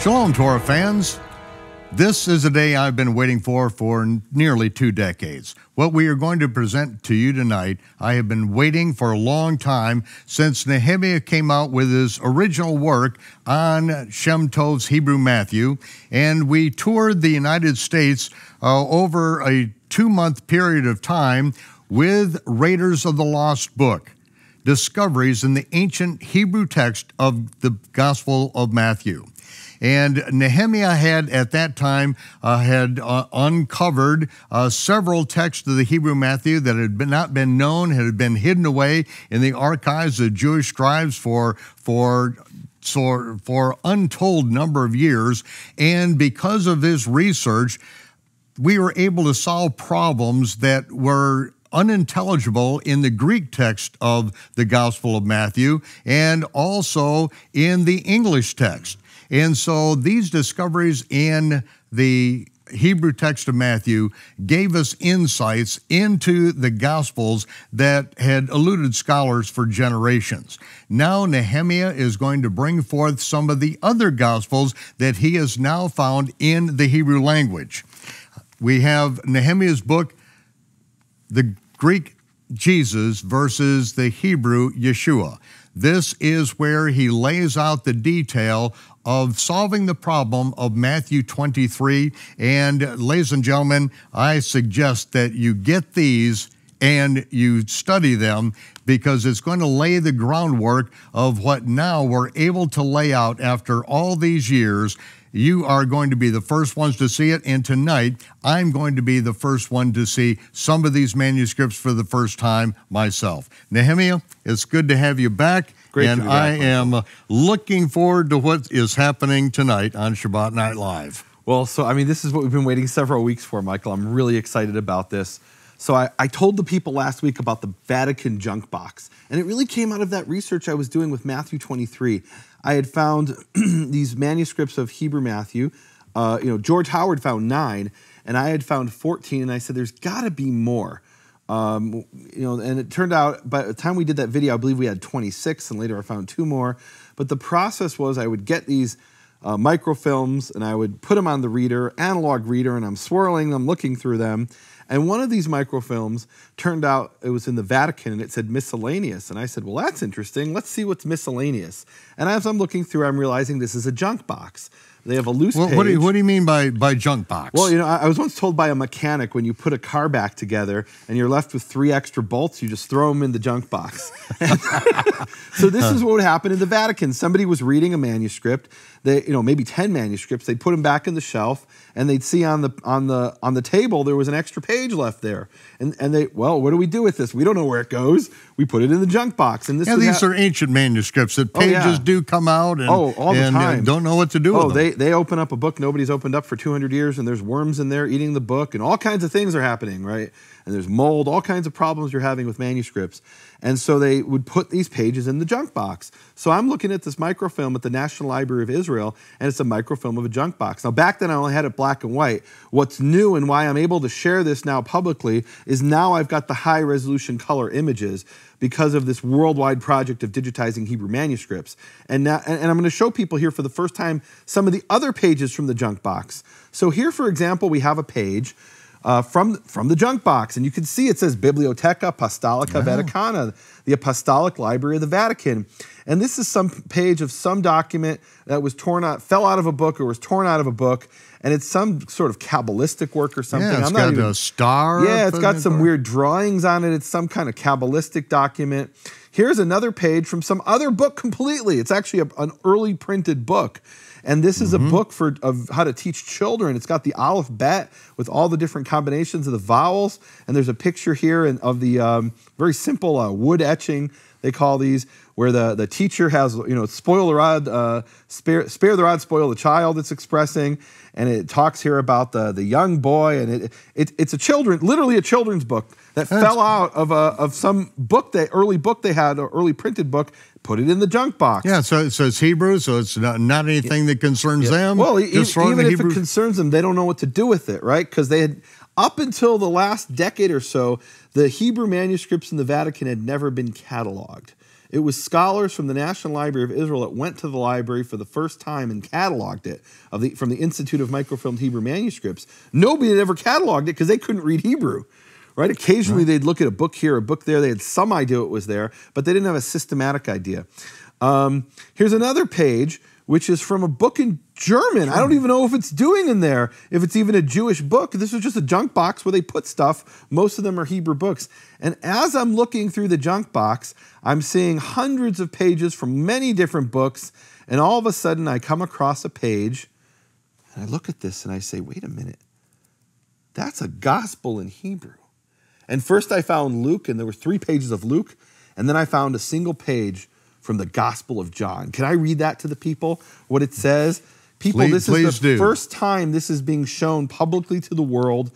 Shalom, Torah fans. This is a day I've been waiting for for nearly two decades. What we are going to present to you tonight, I have been waiting for a long time since Nehemiah came out with his original work on Shem Tov's Hebrew Matthew, and we toured the United States uh, over a two month period of time with Raiders of the Lost Book discoveries in the ancient Hebrew text of the Gospel of Matthew. And Nehemiah had, at that time, uh, had uh, uncovered uh, several texts of the Hebrew Matthew that had been, not been known, had been hidden away in the archives of Jewish scribes for, for so for untold number of years. And because of this research, we were able to solve problems that were unintelligible in the Greek text of the Gospel of Matthew and also in the English text. And so these discoveries in the Hebrew text of Matthew gave us insights into the Gospels that had eluded scholars for generations. Now, Nehemiah is going to bring forth some of the other Gospels that he has now found in the Hebrew language. We have Nehemiah's book, the Greek Jesus versus the Hebrew Yeshua. This is where he lays out the detail of solving the problem of Matthew 23. And ladies and gentlemen, I suggest that you get these and you study them because it's going to lay the groundwork of what now we're able to lay out after all these years you are going to be the first ones to see it. And tonight, I'm going to be the first one to see some of these manuscripts for the first time myself. Nehemiah, it's good to have you back. Great and I am uh, looking forward to what is happening tonight on Shabbat Night Live. Well, so I mean, this is what we've been waiting several weeks for, Michael. I'm really excited about this. So I, I, told the people last week about the Vatican junk box, and it really came out of that research I was doing with Matthew 23. I had found these manuscripts of Hebrew Matthew. Uh, you know, George Howard found nine, and I had found 14, and I said, there's got to be more. Um, you know, and it turned out by the time we did that video, I believe we had 26, and later I found two more. But the process was I would get these uh, microfilms and I would put them on the reader, analog reader, and I'm swirling them, looking through them. And one of these microfilms turned out it was in the Vatican and it said miscellaneous. And I said, well, that's interesting. Let's see what's miscellaneous. And as I'm looking through, I'm realizing this is a junk box. They have a loose well, what, do you, what do, you, mean by, by junk box? Well, you know, I, I, was once told by a mechanic when you put a car back together and you're left with three extra bolts, you just throw them in the junk box. so this is what would happen in the Vatican. Somebody was reading a manuscript, they, you know, maybe 10 manuscripts. They put them back in the shelf and they'd see on the on the on the table there was an extra page left there, and and they well, what do we do with this? We don't know where it goes. We put it in the junk box, and this. Yeah, these are ancient manuscripts that pages oh, yeah. do come out, and oh, all the and, uh, time. don't know what to do. Oh, they they open up a book nobody's opened up for 200 years, and there's worms in there eating the book, and all kinds of things are happening, right? and there's mold, all kinds of problems you're having with manuscripts. And so they would put these pages in the junk box. So I'm looking at this microfilm at the National Library of Israel, and it's a microfilm of a junk box. Now, back then I only had it black and white. What's new and why I'm able to share this now publicly is now I've got the high resolution color images because of this worldwide project of digitizing Hebrew manuscripts. And, now, and I'm going to show people here for the first time some of the other pages from the junk box. So, here, for example, we have a page uh, from, from the junk box. And you can see it says Biblioteca Apostolica wow. Vaticana, the Apostolic Library of the Vatican. And this is some page of some document that was torn out, fell out of a book or was torn out of a book. And it's some sort of Kabbalistic work or something. Yeah, it's I'm got even, a star. Yeah, it's got some or... weird drawings on it. It's some kind of Kabbalistic document. Here's another page from some other book completely. It's actually a, an early printed book. And this is mm-hmm. a book for of how to teach children. It's got the alphabet with all the different combinations of the vowels, and there's a picture here and of the um, very simple uh, wood etching they call these, where the, the teacher has, you know, spoil the rod, uh, spare, spare the rod, spoil the child, it's expressing. And it talks here about the, the young boy. And it, it it's a children, literally a children's book that That's fell out of, a, of some book, that early book they had, or early printed book, put it in the junk box. Yeah, so, it says Hebrew, so it's not, not anything yeah. that concerns yeah. them. Well, even, the if it concerns them, they don't know what to do with it, right? Because they had up until the last decade or so, the Hebrew manuscripts in the Vatican had never been cataloged. It was scholars from the National Library of Israel that went to the library for the first time and cataloged it the, from the Institute of Microfilmed Hebrew Manuscripts. Nobody had ever cataloged it because they couldn't read Hebrew. Right? Occasionally they'd look at a book here, a book there. They had some idea it was there, but they didn't have a systematic idea. Um, here's another page which is from a book in German. I don't hmm. even know if it's doing in there, if it's even a Jewish book. This is just a junk box where they put stuff. Most of them are Hebrew books. And as I'm looking through the junk box, I'm seeing hundreds of pages from many different books. And all of a sudden, I come across a page and I look at this and I say, wait a minute, that's a gospel in Hebrew. And first, I found Luke, and there were three pages of Luke. And then I found a single page from the Gospel of John. Can I read that to the people? What it says? People, please, this is the do. first time this is being shown publicly to the world.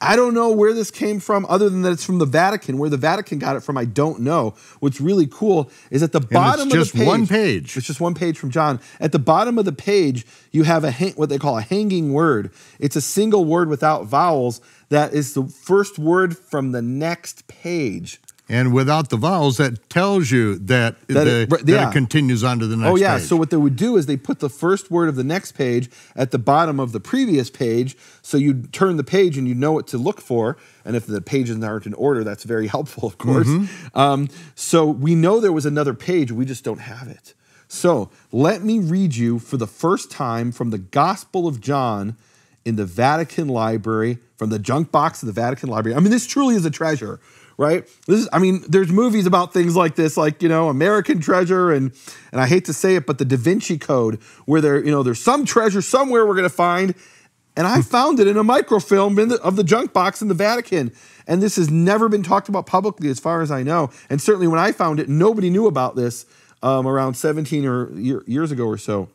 I don't know where this came from, other than that it's from the Vatican. Where the Vatican got it from, I don't know. What's really cool is at the bottom of the page, one page. It's just one page from John. At the bottom of the page, you have a what they call a hanging word. It's a single word without vowels that is the first word from the next page and without the vowels, that tells you that, that, the, it, yeah. it, continues on to the next. Oh yeah. Page. So what they would do is they put the first word of the next page at the bottom of the previous page, so you turn the page and you know what to look for. And if the pages aren't in order, that's very helpful, of course. Mm-hmm. Um, so we know there was another page, we just don't have it. So let me read you for the first time from the Gospel of John in the Vatican Library, from the junk box of the Vatican Library. I mean, this truly is a treasure right? This is, I mean, there's movies about things like this, like you know, American Treasure, and and I hate to say it, but the Da Vinci Code, where there, you know, there's some treasure somewhere we're gonna find, and I hmm. found it in a microfilm in the, of the junk box in the Vatican, and this has never been talked about publicly, as far as I know, and certainly when I found it, nobody knew about this um, around 17 or year, years ago or so.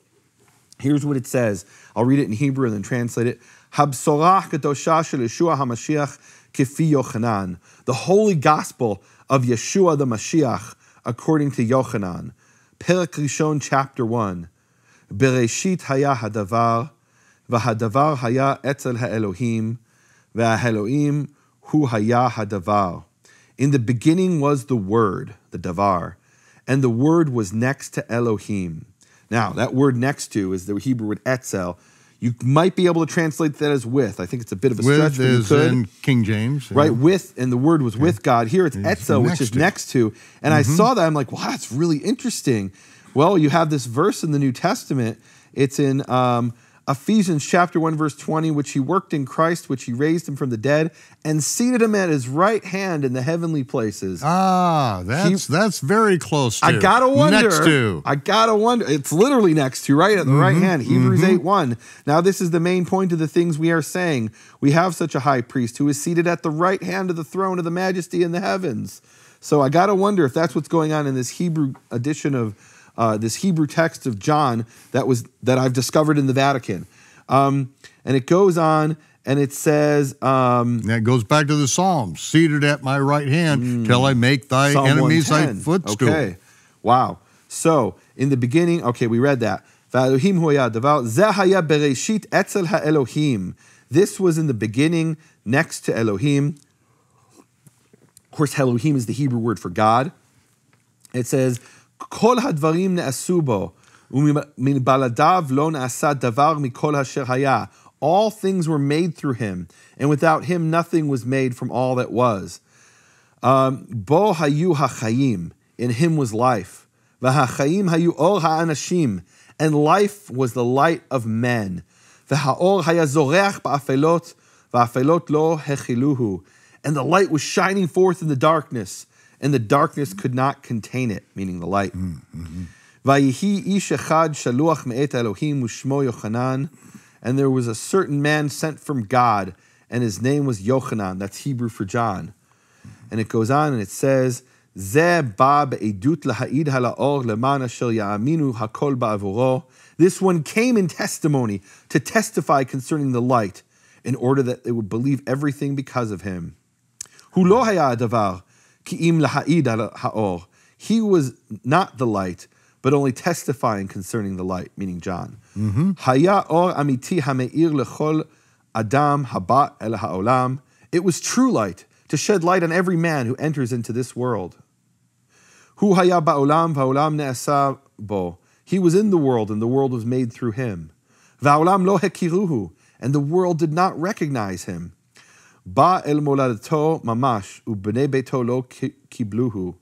Here's what it says. I'll read it in Hebrew and then translate it. Habsorah Yeshua HaMashiach kifi Yochanan, the holy gospel of Yeshua the Mashiach according to Yochanan. Perak Rishon, chapter 1. Bereshit haya hadavar, vahadavar haya etzel ha'elohim, v'ha'elohim hu haya hadavar. In the beginning was the Word, the davar, and the Word was next to Elohim. Now, that word next to is the Hebrew word etzel, you might be able to translate that as with. I think it's a bit of a with stretch. With is in King James. Right, with, and the word was yeah. with God. Here it's, it's etzo, which is to. next to. And mm-hmm. I saw that, I'm like, wow, that's really interesting. Well, you have this verse in the New Testament. It's in um, Ephesians chapter 1 verse 20, which he worked in Christ, which he raised him from the dead and seated him at his right hand in the heavenly places. Ah, that's he, that's very close to. I got to wonder. Next to. I got to wonder. It's literally next to, right? At the mm-hmm, right hand. Hebrews mm-hmm. 8 1. Now this is the main point of the things we are saying. We have such a high priest who is seated at the right hand of the throne of the majesty in the heavens. So I got to wonder if that's what's going on in this Hebrew edition of uh, this Hebrew text of John that was that I've discovered in the Vatican. Um, and it goes on and it says um, that goes back to the Psalms: "Seated at my right hand, mm, till I make thy Psalm enemies thy footstool." Okay, wow. So in the beginning, okay, we read that. etzel ha'Elohim. This was in the beginning, next to Elohim. Of course, Elohim is the Hebrew word for God. It says כל הדברים נעשו בו, ומבלעדיו לא נעשה דבר מכל אשר היה. All things were made through him, and without him nothing was made from all that was. בו היו החיים, in him was life. והחיים היו אור האנשים, and life was the light of men. והאור היה זורח באפלות, והאפלות לא הכילוהו. And the light was shining forth in the darkness, and the darkness could not contain it, meaning the light. Mm, mm-hmm. And there was a certain man sent from God, and his name was Yochanan. That's Hebrew for John. And it goes on and it says, This one came in testimony to testify concerning the light, in order that they would believe everything because of him. He was not the light, but only testifying concerning the light, meaning John. Mm-hmm. It was true light to shed light on every man who enters into this world. He was in the world, and the world was made through him. and the world did not recognize him. Ba el moladeto mamash ubnei beto lo kibluhu.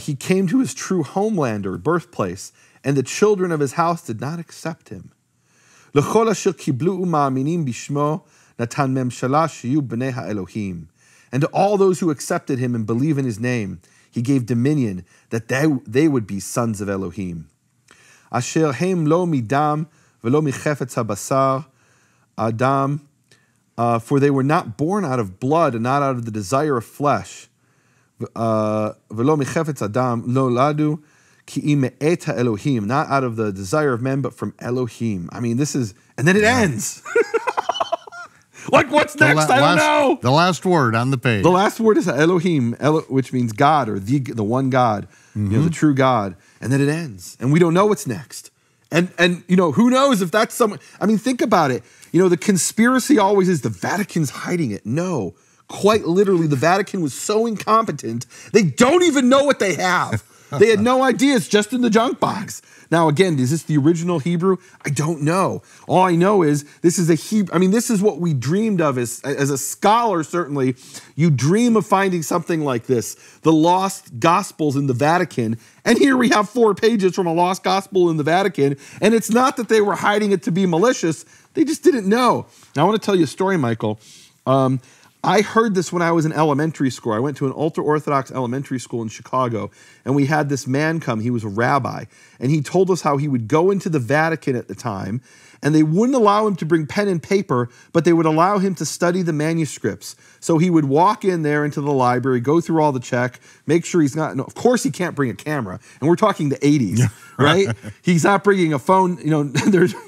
He came to his true homeland or birthplace, and the children of his house did not accept him. לכל אשר קיבלוהו מאמינים בשמו, נתן ממשלה שיהיו בני האלוהים. And to all those who accepted him and believe in his name, he gave dominion that they, they would be sons of Elohim. אשר הם לא מדam ולא מחפץ הבשר, אדם, uh, for they were not born out of blood and not out of the desire of flesh. Uh, not out of the desire of men, but from Elohim. I mean, this is, and then it yeah. ends. like, what's next? La- I don't last, know. The last word on the page. The last word is Elohim, Elo- which means God or the the one God, mm-hmm. you know, the mm-hmm. true God. And then it ends, and we don't know what's next. And and you know, who knows if that's someone I mean, think about it. You know, the conspiracy always is the Vatican's hiding it. No. Quite literally, the Vatican was so incompetent, they don't even know what they have they had no idea it's just in the junk box. Now, again, is this the original Hebrew? I don't know. All I know is this is a Hebrew. I mean, this is what we dreamed of as, as a scholar, certainly. You dream of finding something like this the lost gospels in the Vatican. And here we have four pages from a lost gospel in the Vatican. And it's not that they were hiding it to be malicious, they just didn't know. Now, I want to tell you a story, Michael. Um, I heard this when I was in elementary school. I went to an ultra Orthodox elementary school in Chicago, and we had this man come. He was a rabbi, and he told us how he would go into the Vatican at the time and they wouldn't allow him to bring pen and paper, but they would allow him to study the manuscripts. So he would walk in there into the library, go through all the check, make sure he's not. No, of course, he can't bring a camera, and we're talking the '80s, yeah. right? he's not bringing a phone. You know, there's uh,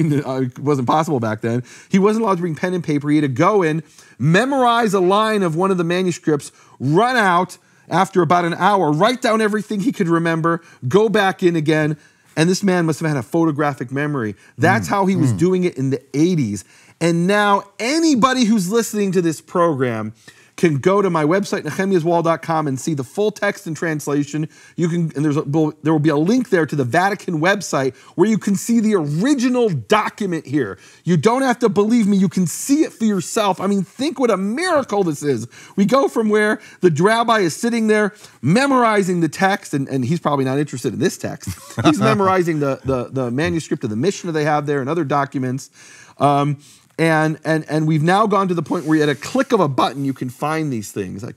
it wasn't possible back then. He wasn't allowed to bring pen and paper. He had to go in, memorize a line of one of the manuscripts, run out after about an hour, write down everything he could remember, go back in again, and this man must have had a photographic memory. That's mm, how he was mm. doing it in the 80s. And now, anybody who's listening to this program, can go to my website, nehemiahswall.com, and see the full text and translation. You can, and there's a, there will be a link there to the Vatican website where you can see the original document here. You don't have to believe me, you can see it for yourself. I mean, think what a miracle this is. We go from where the rabbi is sitting there memorizing the text, and, and he's probably not interested in this text. He's memorizing the, the, the manuscript of the that they have there and other documents. Um, and and and we've now gone to the point where at a click of a button you can find these things like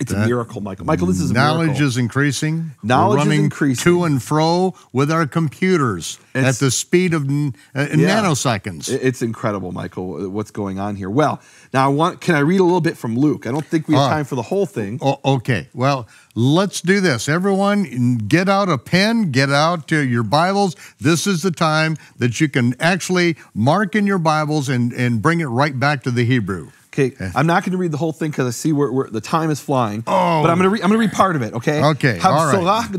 it's that a miracle, Michael. Michael, this is knowledge miracle. is increasing. Knowledge We're running is increasing to and fro with our computers it's, at the speed of uh, yeah, nanoseconds. It's incredible, Michael. Uh, what's going on here? Well, now I want. Can I read a little bit from Luke? I don't think we have uh, time for the whole thing. okay. Well, let's do this. Everyone, get out a pen. Get out uh, your Bibles. This is the time that you can actually mark in your Bibles and and bring it right back to the Hebrew. Okay, I'm not going to read the whole thing because I see where, where, the time is flying. Oh. But I'm going to read. I'm going to read part of it. Okay. Okay. All right.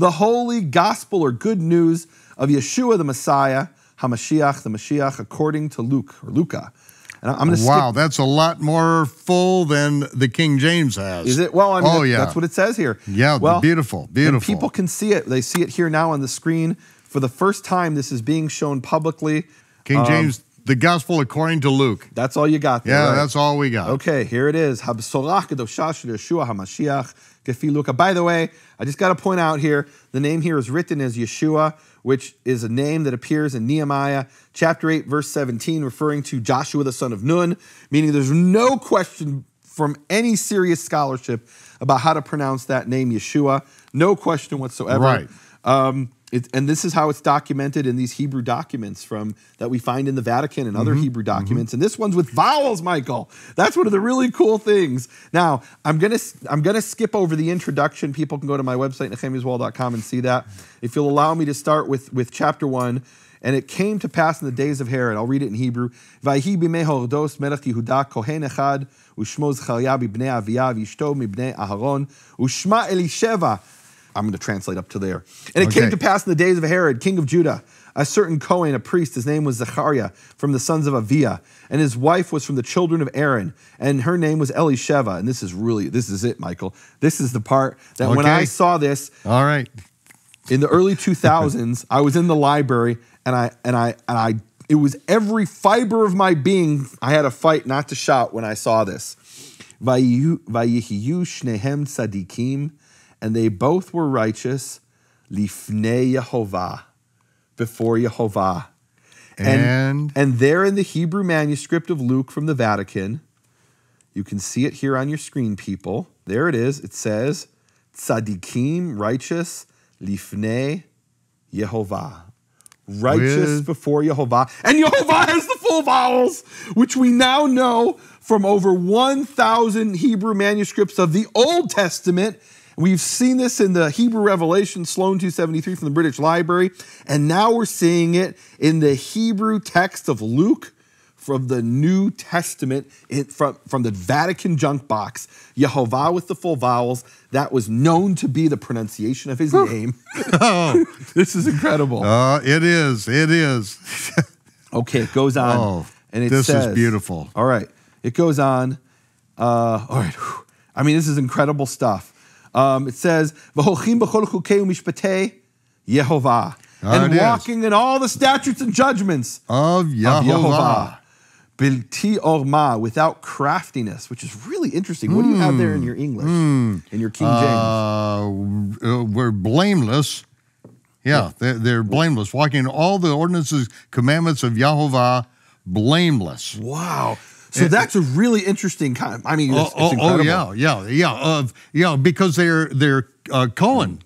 The holy gospel or good news of Yeshua the Messiah, Hamashiach the Mashiach, according to Luke or Luca. And I'm going to wow, skip. that's a lot more full than the King James has. Is it? Well, I mean, oh, yeah. that's what it says here. Yeah, well, beautiful, beautiful. people can see it. They see it here now on the screen. For the first time, this is being shown publicly. King um, James the Gospel according to Luke. That's all you got there, Yeah, right? that's all we got. Okay, here it is. By the way, I just got to point out here, the name here is written as Yeshua, which is a name that appears in Nehemiah chapter 8, verse 17, referring to Joshua the son of Nun, meaning there's no question from any serious scholarship about how to pronounce that name, Yeshua. No question whatsoever. Right. Um, it, and this is how it's documented in these Hebrew documents from that we find in the Vatican and other mm-hmm, Hebrew mm-hmm. documents. Mm-hmm. And this one's with vowels, Michael. That's one of the really cool things. Now, I'm gonna I'm gonna skip over the introduction. People can go to my website nehemiahswall.com and see that. If you'll allow me to start with with chapter one. And it came to pass in the days of Herod, I'll read it in Hebrew. ushmo Zechariah bibnei Aviav ishto mibnei Aharon ushma Elisheva I'm going to translate up to there. And it okay. came to pass in the days of Herod, king of Judah, a certain Cohen, a priest, his name was Zechariah, from the sons of Aviah, and his wife was from the children of Aaron, and her name was Elisheva. And this is really, this is it, Michael. This is the part that okay. when I saw this, all right, in the early 2000s, I was in the library, and I and I and I, it was every fiber of my being. I had a fight not to shout when I saw this. shnehem and they both were righteous lifnei Yehovah, before Yehovah. And, and, and there in the Hebrew manuscript of Luke from the Vatican, you can see it here on your screen, people. There it is. It says tzadikim, righteous lifnei Yehovah, righteous With. before Yehovah, and Yehovah has the full vowels, which we now know from over 1,000 Hebrew manuscripts of the Old Testament We've seen this in the Hebrew Revelation, Sloan 273 from the British Library, and now we're seeing it in the Hebrew text of Luke from the New Testament from, from the Vatican junk box, Yehovah with the full vowels, that was known to be the pronunciation of his name. oh. this is incredible. Uh, it is. It is. okay, it goes on. Oh, and it this says, is beautiful. All right, it goes on. Uh, all right, I mean, this is incredible stuff. Um, it says, "V'holchim b'chol chukei u'mishpatei Yehovah." Ah, and walking is. in all the statutes and judgments of Yehovah. Bilti orma, without craftiness, which is really interesting. Mm. What do you have there in hmm. your English, mm. in your King James? Uh, uh we're blameless. Yeah, they're, they're blameless. Walking in all the ordinances, commandments of Yehovah, blameless. Wow. So it, that's a really interesting kind. Of, I mean, it's, oh, it's oh, oh yeah, yeah, yeah, uh, yeah, because they're they're uh, Cohen.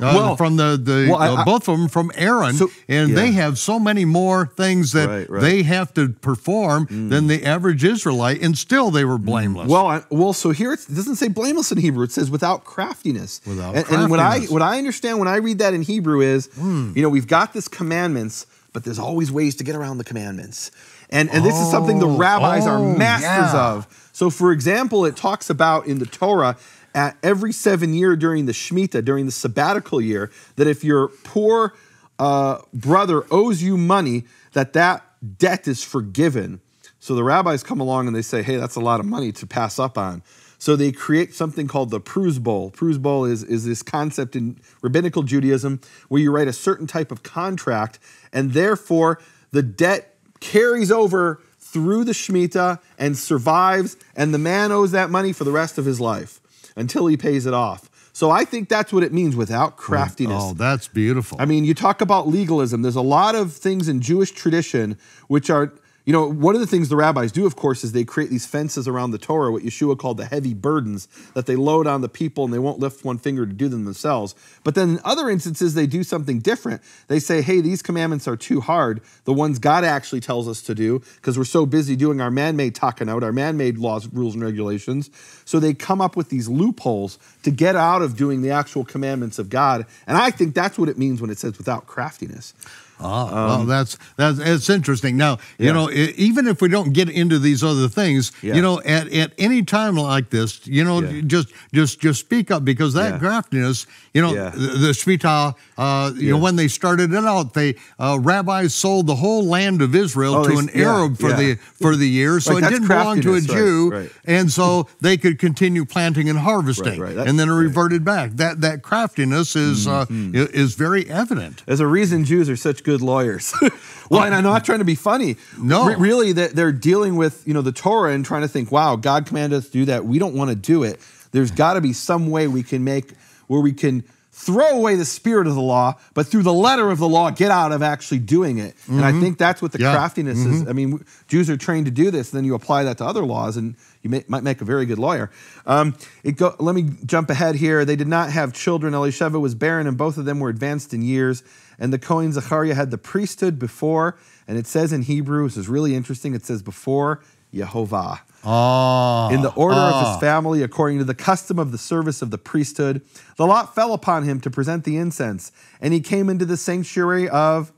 Uh, well, from the, the well, I, uh, both of them from Aaron, so, and yeah. they have so many more things that right, right. they have to perform mm. than the average Israelite, and still they were blameless. Well, I, well, so here it doesn't say blameless in Hebrew; it says without craftiness. Without and, craftiness. And what I what I understand when I read that in Hebrew is, mm. you know, we've got this commandments, but there's always ways to get around the commandments. And, and oh, this is something the oh. rabbis oh, are masters yeah. of. So, for example, it talks about in the Torah at every seven year during the Shemitah, during the sabbatical year, that if your poor uh, brother owes you money, that that debt is forgiven. So the rabbis come along and they say, hey, that's a lot of money to pass up on. So they create something called the Pruz Bowl. Pruz Bowl is, is this concept in rabbinical Judaism where you write a certain type of contract and therefore the debt carries over through the Shemitah and survives, and the man owes that money for the rest of his life until he pays it off. So I think that's what it means without oh, craftiness. Oh, that's beautiful. I mean, you talk about legalism. There's a lot of things in Jewish tradition which are you know, one of the things the rabbis do, of course, is they create these fences around the Torah, what Yeshua called the heavy burdens that they load on the people and they won't lift one finger to do them themselves. But then in other instances, they do something different. They say, hey, these commandments are too hard, the ones God actually tells us to do, because we're so busy doing our man made takanot, our man made laws, rules, and regulations. So they come up with these loopholes to get out of doing the actual commandments of God. And I think that's what it means when it says without craftiness. Ah, um, well, that's that's interesting. Now, yeah. you know, even if we don't get into these other things, yeah. you know, at, at any time like this, you know, yeah. just just just speak up because that craftiness, you know, the, the Shmita, uh, you know, when they started it out, they uh, rabbis sold the whole land of Israel oh, to an Arab for the for the year, so it didn't belong to a Jew, right, right. and so they could continue planting and harvesting, right, and then it reverted back. That that craftiness is mm-hmm. uh, is very evident. There's a reason Jews are such good lawyers. well, and I'm not trying to be funny. No, really, that they're dealing with you know the Torah and trying to think, wow, God commanded us to do that. We don't want to do it. There's got to be some way we can make where we can throw away the spirit of the law, but through the letter of the law, get out of actually doing it. Mm-hmm. And I mm-hmm. think that's what the yeah. craftiness mm-hmm. is. I mean, Jews are trained to do this, and then you apply that to other laws, and you may, might make a very good lawyer. Um, go, let me jump ahead here. They did not have children. Elisheva was barren, and both of them were advanced in years. And the Kohen Zachariah had the priesthood before, and it says in Hebrew, this is really interesting, it says before Yehovah. Ah. in the order of his ah. family, according to the custom of the service of the priesthood, the lot fell upon him to present the incense, and he came into the sanctuary of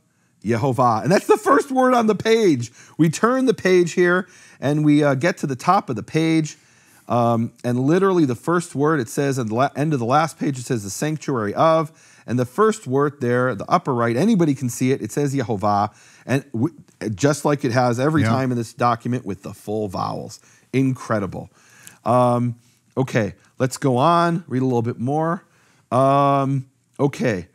Yehovah. And that's the first word on the page. We turn the page here, and we uh, get to the top of the page, um, and literally, the first word it says at the end of the last page, it says the sanctuary of. And the first word there, the upper right, anybody can see it. It says Yehovah. And w- just like it has every yeah. time in this document with the full vowels. Incredible. Um, okay, let's go on, read a little bit more. Um, okay.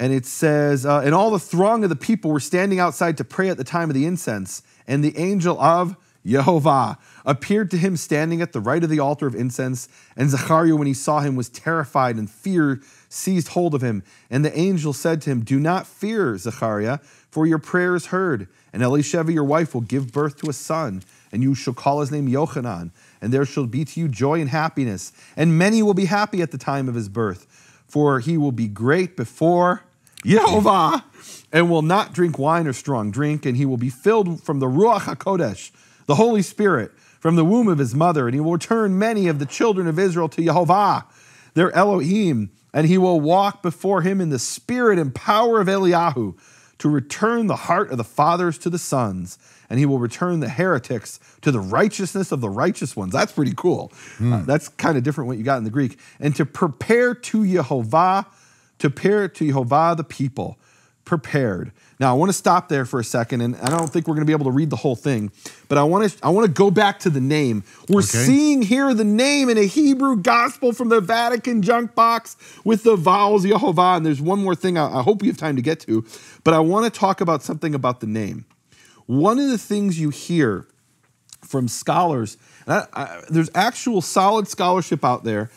And it says, uh, and all the throng of the people were standing outside to pray at the time of the incense. And the angel of Jehovah, appeared to him standing at the right of the altar of incense. And Zechariah, when he saw him, was terrified, and fear seized hold of him. And the angel said to him, Do not fear, Zechariah, for your prayer is heard. And Elisheva, your wife, will give birth to a son, and you shall call his name Yochanan. And there shall be to you joy and happiness. And many will be happy at the time of his birth, for he will be great before Jehovah, and will not drink wine or strong drink, and he will be filled from the Ruach HaKodesh the Holy Spirit from the womb of his mother, and he will return many of the children of Israel to Jehovah, their Elohim, and he will walk before him in the spirit and power of Eliyahu to return the heart of the fathers to the sons, and he will return the heretics to the righteousness of the righteous ones. That's pretty cool. Mm. Uh, hmm. that's kind of different what you got in the Greek. And to prepare to Jehovah, to prepare to Jehovah the people, prepared. Now, I want to stop there for a second, and I don't think we're going to be able to read the whole thing, but I want to I want to go back to the name. We're okay. seeing here the name in a Hebrew gospel from the Vatican junk box with the vowels Yehovah. And there's one more thing I, I hope we have time to get to, but I want to talk about something about the name. One of the things you hear from scholars, I, I, there's actual solid scholarship out there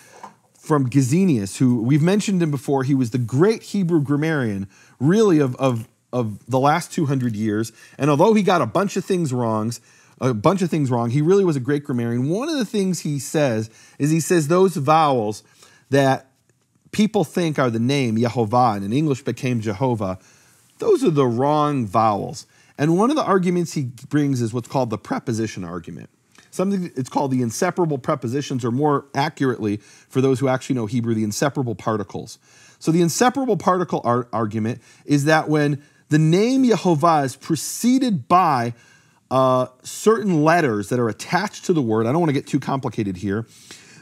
from Gazinius, who we've mentioned him before. He was the great Hebrew grammarian, really of, of of the last 200 years. And although he got a bunch of things wrongs, a bunch of things wrong, he really was a great grammarian. One of the things he says is he says those vowels that people think are the name Yehovah and in English became Jehovah, those are the wrong vowels. And one of the arguments he brings is what's called the preposition argument. Something it's called the inseparable prepositions, or more accurately, for those who actually know Hebrew, the inseparable particles. So the inseparable particle ar argument is that when the name Yehovah is preceded by uh, certain letters that are attached to the word. I don't want to get too complicated here.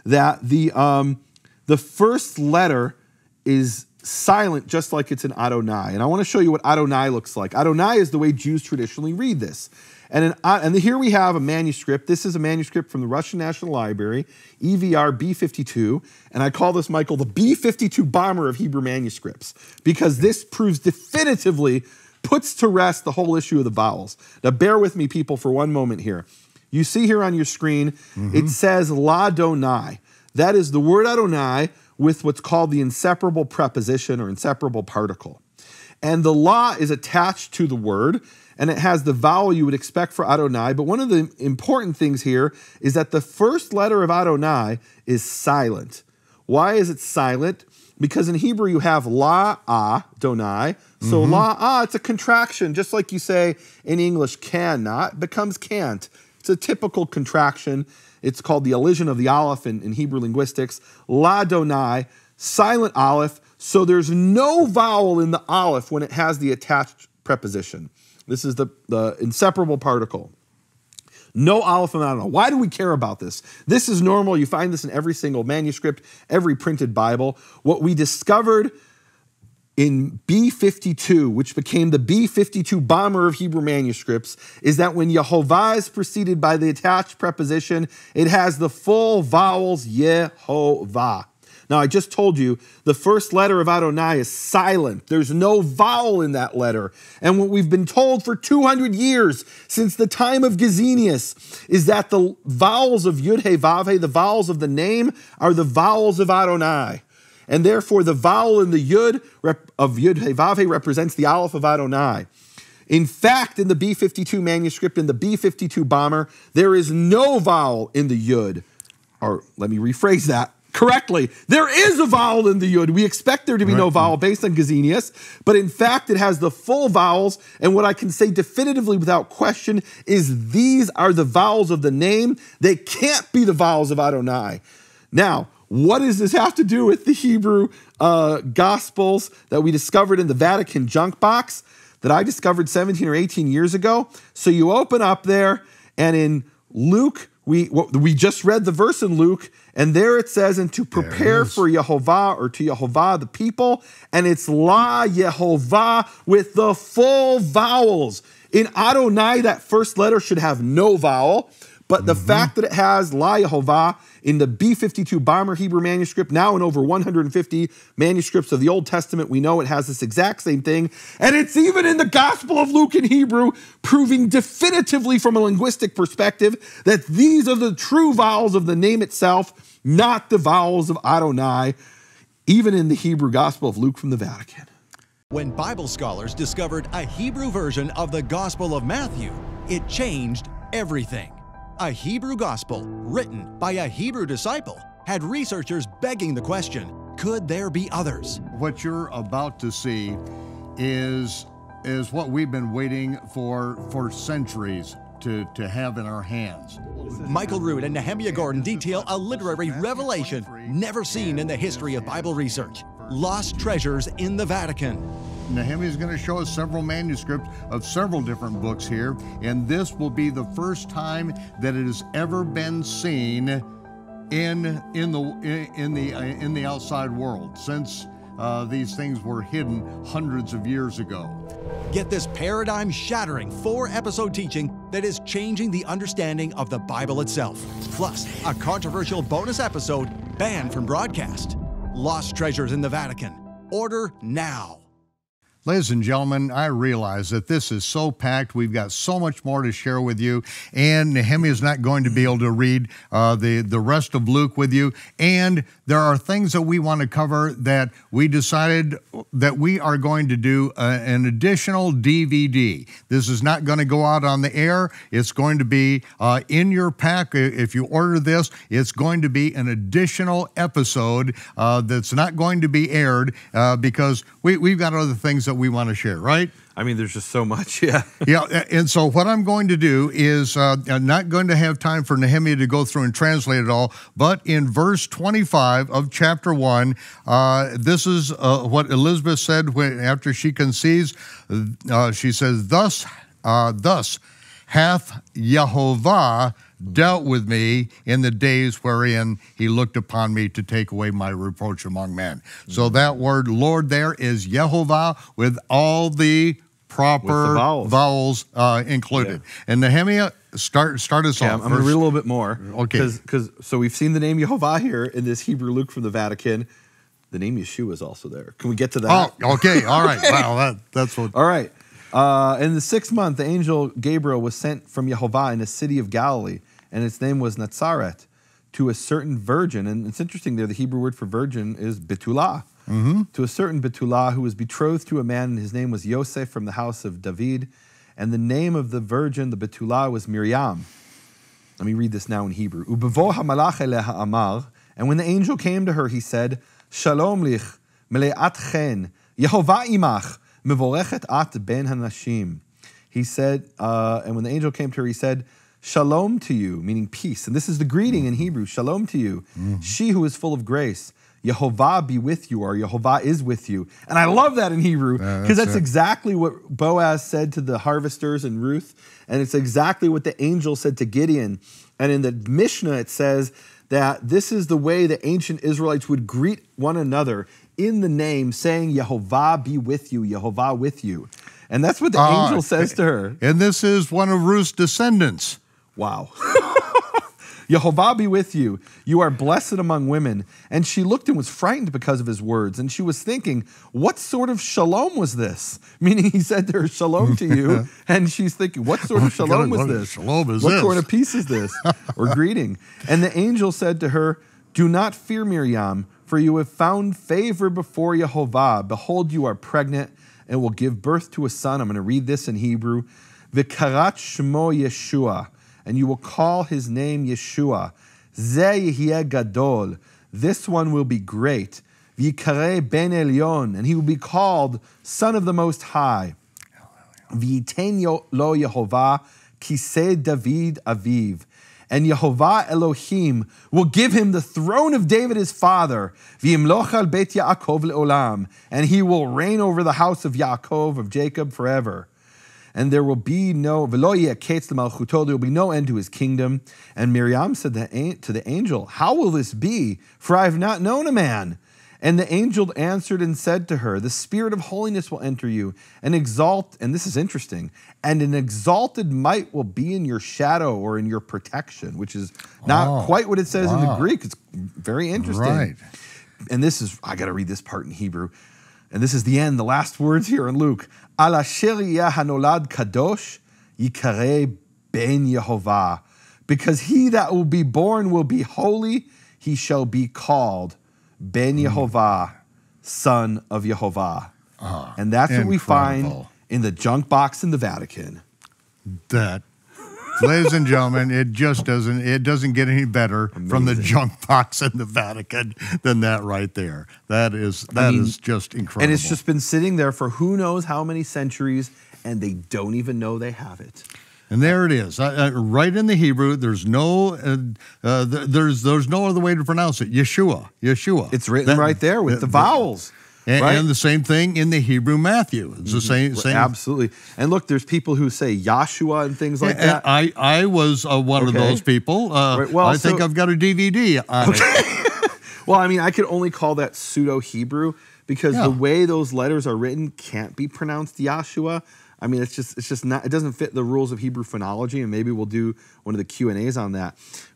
That the um, the first letter is silent, just like it's an Adonai. And I want to show you what Adonai looks like. Adonai is the way Jews traditionally read this. And, an, uh, and here we have a manuscript. This is a manuscript from the Russian National Library, EVR B52. And I call this, Michael, the B52 bomber of Hebrew manuscripts because this proves definitively puts to rest the whole issue of the vowels. Now, bear with me, people, for one moment here. You see here on your screen, mm -hmm. it says La Donai. That is the word Adonai with what's called the inseparable preposition or inseparable particle. And the la is attached to the word and it has the vowel you would expect for Adonai. But one of the important things here is that the first letter of Adonai is silent. Why is it silent? Because in Hebrew you have la Adonai. So mm-hmm. la ah, it's a contraction, just like you say in English, cannot becomes can't. It's a typical contraction. It's called the elision of the aleph in, in Hebrew linguistics. La Donai, silent aleph. So there's no vowel in the aleph when it has the attached preposition. This is the, the inseparable particle. No aleph and I Why do we care about this? This is normal. You find this in every single manuscript, every printed Bible. What we discovered in B52, which became the B52 bomber of Hebrew manuscripts, is that when Yehovah is preceded by the attached preposition, it has the full vowels Yehovah. Now, I just told you the first letter of Adonai is silent. There's no vowel in that letter. And what we've been told for 200 years since the time of Gesenius is that the vowels of Yud He Vav the vowels of the name, are the vowels of Adonai. And therefore, the vowel in the Yud of Yud He Vav represents the Aleph of Adonai. In fact, in the B 52 manuscript, in the B 52 bomber, there is no vowel in the Yud. Or let me rephrase that correctly. There is a vowel in the yud. We expect there to be right. no vowel based on Gazinius, but in fact, it has the full vowels. And what I can say definitively without question is these are the vowels of the name. They can't be the vowels of Adonai. Now, what does this have to do with the Hebrew uh, Gospels that we discovered in the Vatican junk box that I discovered 17 or 18 years ago? So you open up there, and in Luke we we just read the verse in Luke, and there it says, "And to prepare for Yehovah or to Yehovah the people," and it's La Yehovah with the full vowels. In Adonai, that first letter should have no vowel. But the mm-hmm. fact that it has La Yehovah in the B 52 Bomber Hebrew manuscript, now in over 150 manuscripts of the Old Testament, we know it has this exact same thing. And it's even in the Gospel of Luke in Hebrew, proving definitively from a linguistic perspective that these are the true vowels of the name itself, not the vowels of Adonai, even in the Hebrew Gospel of Luke from the Vatican. When Bible scholars discovered a Hebrew version of the Gospel of Matthew, it changed everything a Hebrew gospel written by a Hebrew disciple, had researchers begging the question, could there be others? What you're about to see is, is what we've been waiting for for centuries to, to have in our hands. Michael Rood and Nehemiah Gordon detail a literary revelation never seen in the history of Bible research. Lost treasures in the Vatican. Nehemiah is going to show us several manuscripts of several different books here, and this will be the first time that it has ever been seen in in the in the in the outside world since uh, these things were hidden hundreds of years ago. Get this paradigm shattering four episode teaching that is changing the understanding of the Bible itself. Plus, a controversial bonus episode banned from broadcast. Lost treasures in the Vatican. Order now. Ladies and gentlemen, I realize that this is so packed. We've got so much more to share with you, and Nehemiah is not going to be able to read uh, the, the rest of Luke with you. And there are things that we want to cover that we decided that we are going to do a, uh, an additional DVD. This is not going to go out on the air. It's going to be uh, in your pack. If you order this, it's going to be an additional episode uh, that's not going to be aired uh, because we, we've got other things that that we want to share, right? I mean, there's just so much, yeah. yeah, and so what I'm going to do is uh, I'm not going to have time for Nehemiah to go through and translate it all, but in verse 25 of chapter 1, uh, this is uh, what Elizabeth said when, after she conceives. Uh, she says, Thus, uh, thus hath Yehovah dealt with me in the days wherein he looked upon me to take away my reproach among men. So mm. that word Lord there is Yehovah with all the proper the vowels, vowels uh, included. Yeah. And Nehemiah, start start us okay, off. I'm going to read a little bit more. Okay. Because so we've seen the name Yehovah here in this Hebrew Luke from the Vatican. The name Yeshua is also there. Can we get to that? Oh, okay. All right. okay. Wow, that, that's what. All right. Uh, in the sixth month, the angel Gabriel was sent from Yehovah in a city of Galilee and its name was Nazareth, to a certain virgin. And it's interesting there, the Hebrew word for virgin is betulah. Mm -hmm. To a certain betulah who was betrothed to a man, and his name was Yosef from the house of David. And the name of the virgin, the betulah, was Miriam. Let me read this now in Hebrew. And when the angel came to her, he said, Shalom lich, mele'at chen, Yehovah imach, mevorechet at ben hanashim. He said, uh, and when the angel came to her, he said, Shalom to you, meaning peace. And this is the greeting in mm. Hebrew Shalom to you. mm She who is full of grace, Yehovah be with you, or Yehovah is with you. And I love that in Hebrew because that's, that's exactly what Boaz said to the harvesters and Ruth. And it's exactly what the angel said to Gideon. And in the Mishnah, it says that this is the way the ancient Israelites would greet one another in the name, saying, Yehovah be with you, Yehovah with you. And that's what the uh, angel says to her. And this is one of Ruth's descendants. Wow. Yehovah be with you. You are blessed among women. And she looked and was frightened because of his words. And she was thinking, What sort of shalom was this? Meaning he said to her, Shalom to you. and she's thinking, What sort of shalom was this? Shalom is what this? sort of peace is this? or greeting. And the angel said to her, Do not fear, Miriam, for you have found favor before Yehovah. Behold, you are pregnant and will give birth to a son. I'm going to read this in Hebrew. Vikarat Shmo Yeshua and you will call his name Yeshua. Ze Gadol. This one will be great. V'yikare Ben Elyon, and he will be called Son of the Most High. V'yitein lo Yehovah kisei David aviv. And Yehovah Elohim will give him the throne of David his father, v'imloch al beit Yaakov le'olam, and he will reign over the house of Yaakov, of Jacob, forever and there will be no malchuto. There will be no end to his kingdom. And Miriam said to the angel, "How will this be? For I have not known a man." And the angel answered and said to her, The spirit of holiness will enter you, and exalt, and this is interesting, and an exalted might will be in your shadow or in your protection, which is not oh, quite what it says wow. in the Greek. It's very interesting. Right. And this is, I got to read this part in Hebrew. And this is the end, the last words here in Luke. על אשר יהיה הנולד קדוש, ייקרא בן יהובה. Because he that will be born will be holy, he shall be called Ben mm. Yehovah, son of Yehovah. Uh, and that's incredible. what we find in the junk box in the Vatican. That ladies and gentlemen, it just doesn't it doesn't get any better Amazing. from the junk box in the Vatican than that right there. That is that I mean, is just incredible. And it's just been sitting there for who knows how many centuries, and they don't even know they have it. And there it is, right in the Hebrew. There's no, uh, uh, th there's there's no other way to pronounce it. Yeshua, Yeshua. It's written that, right there with the, the vowels. And, right? and, the same thing in the Hebrew Matthew. It's the mm-hmm. same, same. Absolutely. And look, there's people who say Yahshua and things like and that. I, I was uh, one okay. of those people. Uh, right. well, I so, think I've got a DVD on okay. it. well, I mean, I could only call that pseudo Hebrew because yeah. the way those letters are written can't be pronounced Yahshua. I mean, it's just it's just not it doesn't fit the rules of Hebrew phonology, and maybe we'll do one of the Q and A's on that.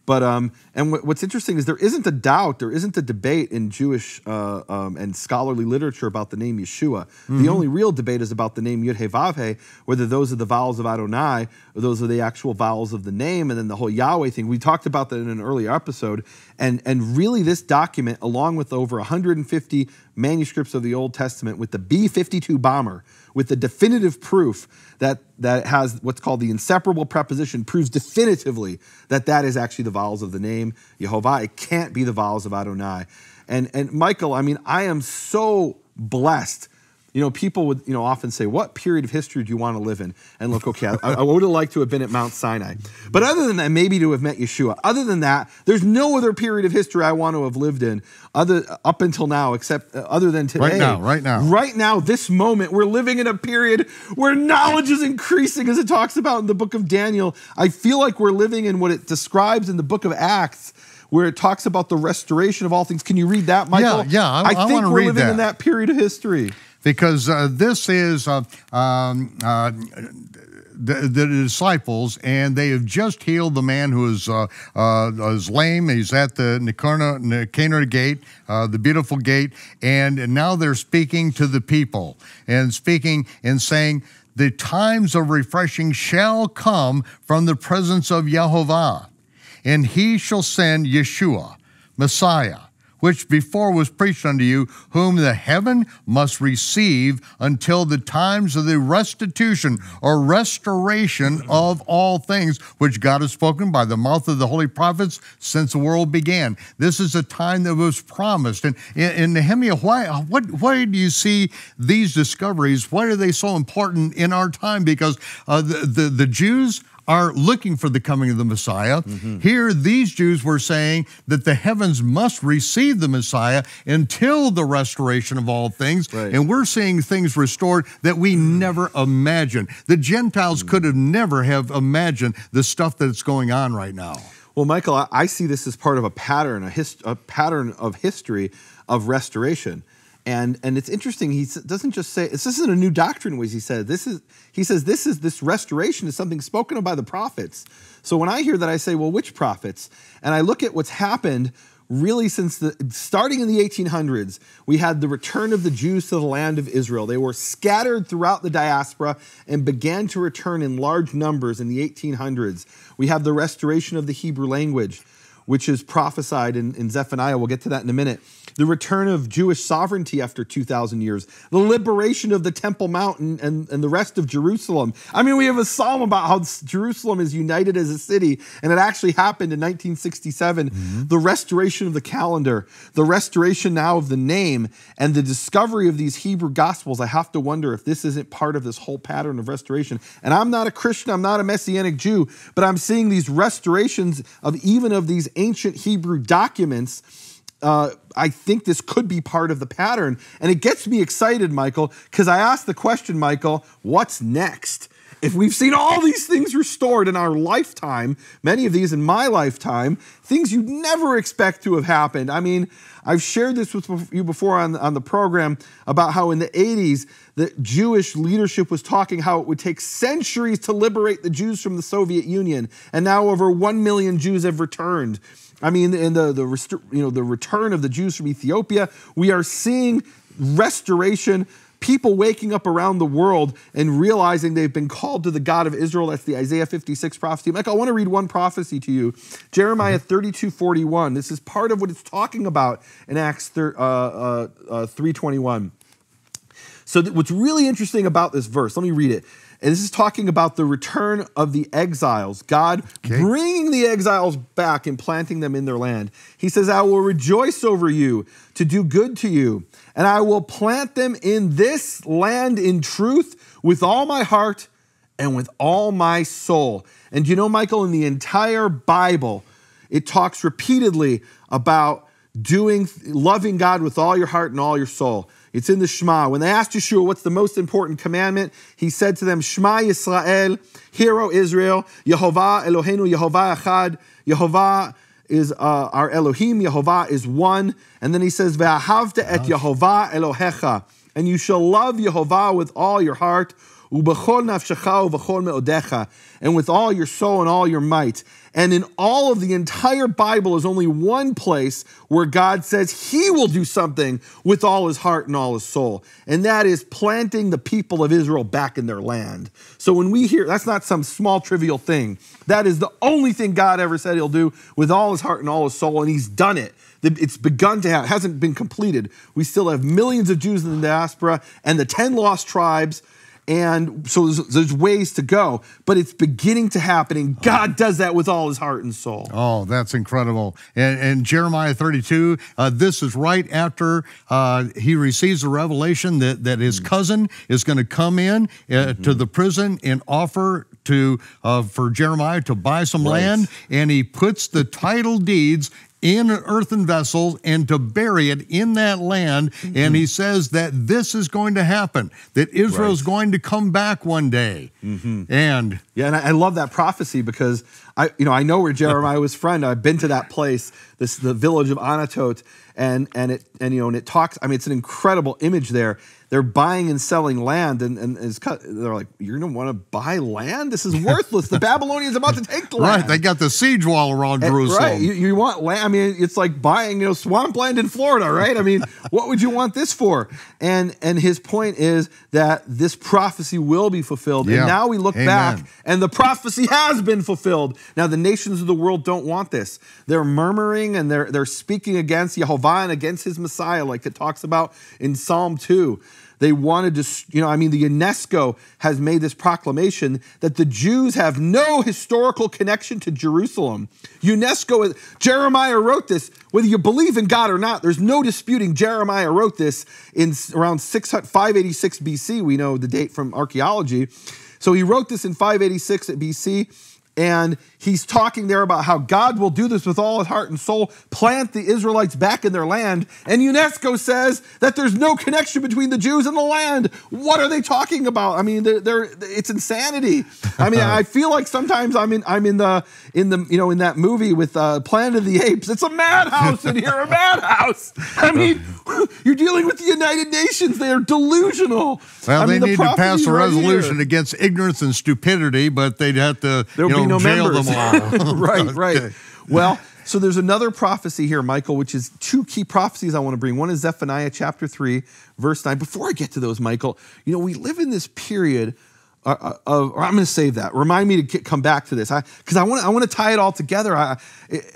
But um, and what's interesting is there isn't a doubt, there isn't a debate in Jewish uh, um, and scholarly literature about the name Yeshua. Mm-hmm. The only real debate is about the name Yud He Vav whether those are the vowels of Adonai or those are the actual vowels of the name, and then the whole Yahweh thing. We talked about that in an earlier episode, and and really this document, along with over 150 manuscripts of the Old Testament with the B 52 bomber, with the definitive proof that, that has what's called the inseparable preposition, proves definitively that that is actually the vowels of the name Jehovah. It can't be the vowels of Adonai. And, and Michael, I mean, I am so blessed you know, people would, you know, often say, what period of history do you want to live in? And look, okay, I, I, would have liked to have been at Mount Sinai. But other than that, maybe to have met Yeshua. Other than that, there's no other period of history I want to have lived in other up until now, except uh, other than today. Right now, right now. Right now, this moment, we're living in a period where knowledge is increasing, as it talks about in the book of Daniel. I feel like we're living in what it describes in the book of Acts where it talks about the restoration of all things. Can you read that, Michael? Yeah, yeah. I, I think I we're living that. in that period of history because uh, this is uh, um, uh, the, the, disciples, and they have just healed the man who is, uh, uh, is lame. He's at the Nicarna, Nicanor gate, uh, the beautiful gate, and, and now they're speaking to the people and speaking and saying, The times of refreshing shall come from the presence of Yahovah, and he shall send Yeshua, Messiah which before was preached unto you, whom the heaven must receive until the times of the restitution or restoration of all things, which God has spoken by the mouth of the holy prophets since the world began. This is a time that was promised. And in, Nehemiah, why, what, why do you see these discoveries? Why are they so important in our time? Because uh, the, the, the Jews are looking for the coming of the Messiah. Mm-hmm. Here, these Jews were saying that the heavens must receive the Messiah until the restoration of all things. Right. And we're seeing things restored that we mm never imagined. The Gentiles mm could have never have imagined the stuff that's going on right now. Well, Michael, I see this as part of a pattern, a, hist- a pattern of history of restoration and and it's interesting he doesn't just say this isn't a new doctrine as he said this is he says this is this restoration is something spoken of by the prophets so when i hear that i say well which prophets and i look at what's happened really since the starting in the 1800s we had the return of the jews to the land of israel they were scattered throughout the diaspora and began to return in large numbers in the 1800s we have the restoration of the hebrew language which is prophesied in, in zephaniah we'll get to that in a minute the return of Jewish sovereignty after 2,000 years, the liberation of the Temple Mountain and, and the rest of Jerusalem. I mean, we have a psalm about how Jerusalem is united as a city, and it actually happened in 1967. Mm-hmm. The restoration of the calendar, the restoration now of the name, and the discovery of these Hebrew Gospels. I have to wonder if this isn't part of this whole pattern of restoration. And I'm not a Christian, I'm not a Messianic Jew, but I'm seeing these restorations of even of these ancient Hebrew documents uh, I think this could be part of the pattern. And it gets me excited, Michael, because I asked the question, Michael, what's next? If we've seen all these things restored in our lifetime, many of these in my lifetime, things you'd never expect to have happened. I mean, I've shared this with you before on, on the program about how in the 80s, the Jewish leadership was talking how it would take centuries to liberate the Jews from the Soviet Union. And now over 1 million Jews have returned. I mean, in the the you know the return of the Jews from Ethiopia, we are seeing restoration. People waking up around the world and realizing they've been called to the God of Israel. That's the Isaiah 56 prophecy. Michael, I want to read one prophecy to you Jeremiah uh-huh. 32 41. This is part of what it's talking about in Acts uh, uh, uh, 3, 21. 321. So, what's really interesting about this verse, let me read it. And this is talking about the return of the exiles, God okay. bringing the exiles back and planting them in their land. He says, I will rejoice over you to do good to you, and I will plant them in this land in truth with all my heart and with all my soul. And you know, Michael, in the entire Bible, it talks repeatedly about doing loving God with all your heart and all your soul. It's in the Shema. When they asked Yeshua what's the most important commandment, he said to them, Shema Yisrael, Hear O Israel, Yehovah Eloheinu, Yehovah Echad, Yehovah is uh, our Elohim, Yehovah is one. And then he says, Ve'ahavta et Yehovah Elohecha, and you shall love Yehovah with all your heart, and with all your soul and all your might. And in all of the entire Bible is only one place where God says he will do something with all his heart and all his soul. And that is planting the people of Israel back in their land. So when we hear, that's not some small trivial thing. That is the only thing God ever said he'll do with all his heart and all his soul, and he's done it. It's begun to have, hasn't been completed. We still have millions of Jews in the diaspora and the 10 lost tribes and so there's, there's, ways to go, but it's beginning to happen. And God does that with all his heart and soul. Oh, that's incredible. And, and Jeremiah 32, uh, this is right after uh, he receives the revelation that, that his hmm. cousin is going to come in uh, mm-hmm. to the prison and offer to uh, for Jeremiah to buy some right. land. And he puts the title deeds in an earthen vessel and to bury it in that land. Mm-hmm. And he mm-hmm. says that this is going to happen, that Israel is right. going to come back one day. Mm-hmm. And yeah, and I, I, love that prophecy because I, you know, I know where Jeremiah was from. I've been to that place, this the village of Anatot, and and it and you know, and it talks. I mean, it's an incredible image there. They're buying and selling land, and and it's cut, they're like, you're gonna want to buy land? This is worthless. the Babylonians about to take the land. Right, they got the siege wall around and, eh, Jerusalem. Right, you, you want land? I mean, it's like buying you know swampland in Florida, right? I mean, what would you want this for? And and his point is that this prophecy will be fulfilled. Yeah. And now we look Amen. back and the prophecy has been fulfilled. Now, the nations of the world don't want this. They're murmuring and they're, they're speaking against Yehovah and against his Messiah, like it talks about in Psalm 2. They wanted to, you know, I mean, the UNESCO has made this proclamation that the Jews have no historical connection to Jerusalem. UNESCO, Jeremiah wrote this, whether you believe in God or not, there's no disputing Jeremiah wrote this in around 586 BC. We know the date from archaeology. So he wrote this in 586 BC, and he's talking there about how God will do this with all his heart and soul, plant the Israelites back in their land. And UNESCO says that there's no connection between the Jews and the land. What are they talking about? I mean, they're, they're, it's insanity. I mean, I feel like sometimes I'm in I'm in the in the you know in that movie with uh, Planet of the Apes. It's a madhouse in here, a madhouse. I mean, you're dealing with the United Nations. They are delusional. Well, I mean, they the need to pass a resolution right against ignorance and stupidity, but they'd have to There'll you know, no jail members. them tomorrow. right, right. Okay. Well, so there's another prophecy here, Michael, which is two key prophecies I want to bring. One is Zephaniah chapter 3, verse 9. Before I get to those, Michael, you know, we live in this period or uh, uh, uh, I'm going to save that. Remind me to come back to this because I, want I want to tie it all together. I,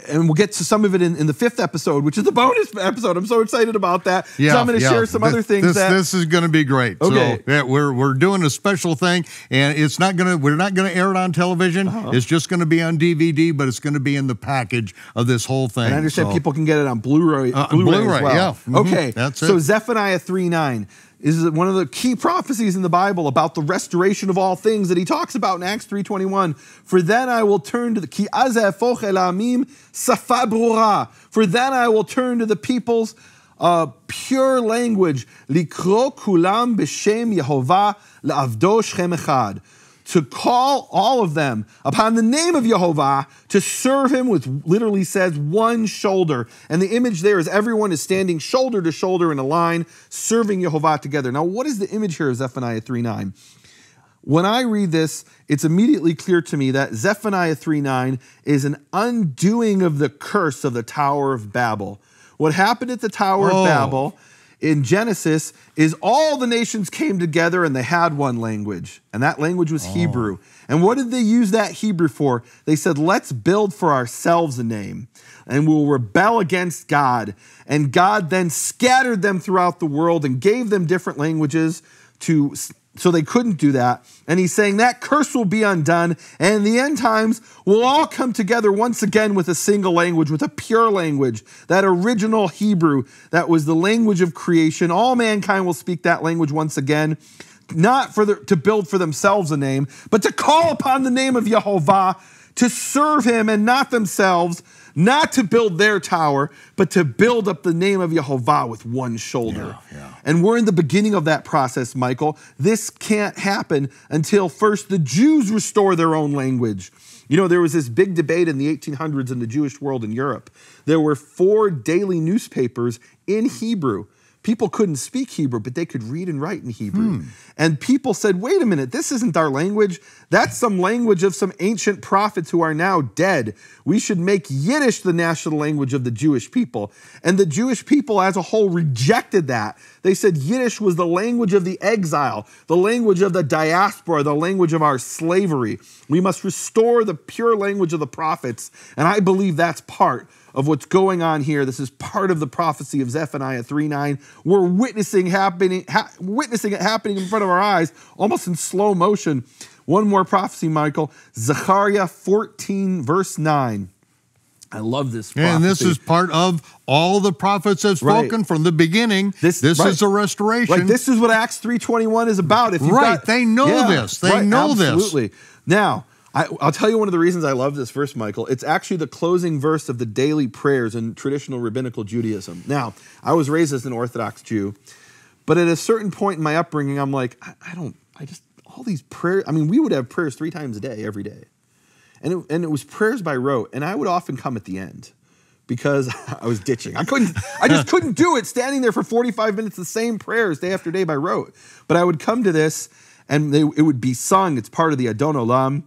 and we'll get to some of it in, in, the fifth episode, which is the bonus episode. I'm so excited about that. Yeah, I'm going to yeah. share some this, other things. This, that, this is going to be great. Okay. So, yeah, we're we're doing a special thing, and it's not going to we're not going to air it on television. Uh-huh. It's just going to be on DVD, but it's going to be in the package of this whole thing. And I understand so. people can get it on Blu-ray. Blu-ray, Blu-ray well. yeah. Mm-hmm. Okay. That's it. So Zephaniah three nine is one of the key prophecies in the Bible about the restoration of all things that he talks about in Acts 3.21. For then I will turn to the For then I will turn to the peoples uh, pure language. Likro kulam b'shem Yehovah la'avdo to call all of them upon the name of Jehovah to serve him with literally says one shoulder. And the image there is everyone is standing shoulder to shoulder in a line, serving Jehovah together. Now, what is the image here of Zephaniah 3 9? When I read this, it's immediately clear to me that Zephaniah 3 9 is an undoing of the curse of the Tower of Babel. What happened at the Tower oh. of Babel in Genesis is all the nations came together and they had one language, and that language was oh. Hebrew. And what did they use that Hebrew for? They said, Let's build for ourselves a name, and we'll rebel against God. And God then scattered them throughout the world and gave them different languages to so they couldn't do that. And he's saying that curse will be undone, and the end times will all come together once again with a single language, with a pure language, that original Hebrew that was the language of creation. All mankind will speak that language once again, not for the, to build for themselves a name, but to call upon the name of Jehovah, to serve him and not themselves not to build their tower, but to build up the name of Yehovah with one shoulder. Yeah, yeah. And we're in the beginning of that process, Michael. This can't happen until first the Jews restore their own language. You know, there was this big debate in the 1800s in the Jewish world in Europe. There were four daily newspapers in Hebrew People couldn't speak Hebrew, but they could read and write in Hebrew. Hmm. And people said, wait a minute, this isn't our language. That's some language of some ancient prophets who are now dead. We should make Yiddish the national language of the Jewish people. And the Jewish people as a whole rejected that. They said Yiddish was the language of the exile, the language of the diaspora, the language of our slavery. We must restore the pure language of the prophets. And I believe that's part of what's going on here. This is part of the prophecy of Zephaniah 9 We're witnessing happening, ha- witnessing it happening in front of our eyes, almost in slow motion. One more prophecy, Michael. Zechariah 14, verse 9. I love this prophecy. And this is part of all the prophets have spoken right. from the beginning. This, this right. is a restoration. Like this is what Acts 3.21 is about. If right, got, they know yeah, this. They right, know absolutely. this. Absolutely. Now, I, will tell you one of the reasons I love this verse, Michael. It's actually the closing verse of the daily prayers in traditional rabbinical Judaism. Now, I was raised as an Orthodox Jew, but at a certain point in my upbringing, I'm like, I, I don't, I just, all these prayers, I mean, we would have prayers three times a day, every day. And it, and it was prayers by rote, and I would often come at the end because I was ditching. I couldn't, I just couldn't do it standing there for 45 minutes, the same prayers day after day by rote. But I would come to this, and they, it would be sung. It's part of the Adon Olam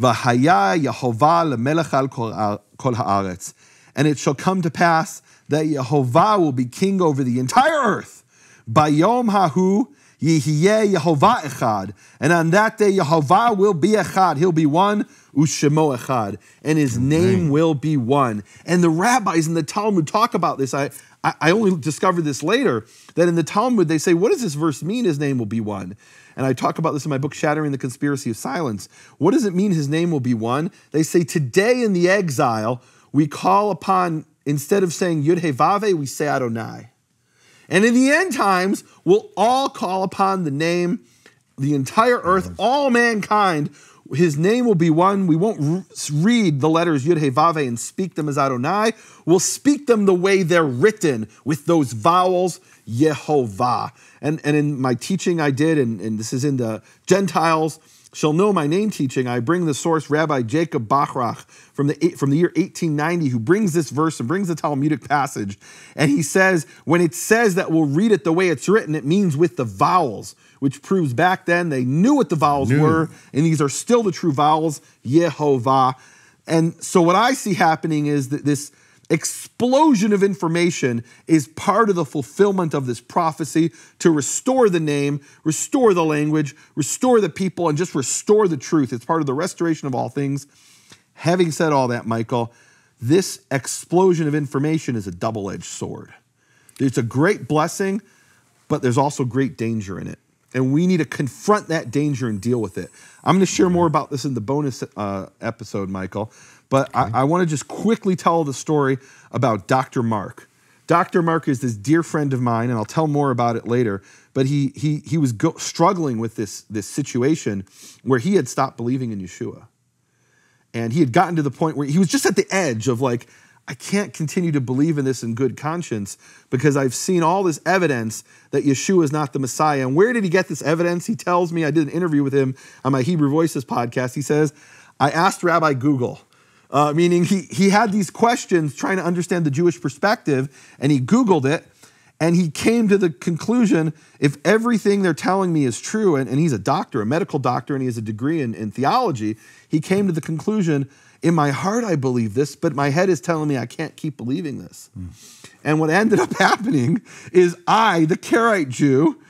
Vahaya Yehovah lemelech al kol haaretz. And it shall come to pass that Yehovah will be king over the entire earth. Bayom hahu yihiyeh Yehovah echad. And on that day, Yehovah will be echad. He'll be one. Ushemo echad. And his name will be one. And the rabbis in the Talmud talk about this. I, I only discovered this later, that in the Talmud they say, what does this verse mean? His name will be one and I talk about this in my book, Shattering the Conspiracy of Silence. What does it mean his name will be one? They say, Today in the exile, we call upon, instead of saying Yud Vave, we say Adonai. And in the end times, we'll all call upon the name, the entire earth, all mankind. His name will be one. We won't read the letters Yud Vave and speak them as Adonai. We'll speak them the way they're written with those vowels, Yehovah and, and in my teaching I did, and, and this is in the Gentiles shall know my name teaching, I bring the source Rabbi Jacob Bachrach from the, from the year 1890, who brings this verse and brings the Talmudic passage. And he says, when it says that we'll read it the way it's written, it means with the vowels, which proves back then they knew what the vowels knew. were, and these are still the true vowels, Yehovah. And so what I see happening is that this explosion of information is part of the fulfillment of this prophecy to restore the name, restore the language, restore the people, and just restore the truth. It's part of the restoration of all things. Having said all that, Michael, this explosion of information is a double edged sword. It's a great blessing, but there's also great danger in it. And we need to confront that danger and deal with it. I'm going to share more about this in the bonus uh, episode, Michael. But okay. I, I want to just quickly tell the story about Dr. Mark. Dr. Mark is this dear friend of mine, and I'll tell more about it later. But he he he was go, struggling with this this situation where he had stopped believing in Yeshua, and he had gotten to the point where he was just at the edge of like, I can't continue to believe in this in good conscience because I've seen all this evidence that Yeshua is not the Messiah. And where did he get this evidence? He tells me. I did an interview with him on my Hebrew Voices podcast. He says, I asked Rabbi Google uh, meaning he, he had these questions trying to understand the Jewish perspective, and he Googled it, and he came to the conclusion if everything they're telling me is true, and, and he's a doctor, a medical doctor, and he has a degree in, in theology, he came to the conclusion in my heart I believe this, but my head is telling me I can't keep believing this. Mm. And what ended up happening is I, the Karaite Jew,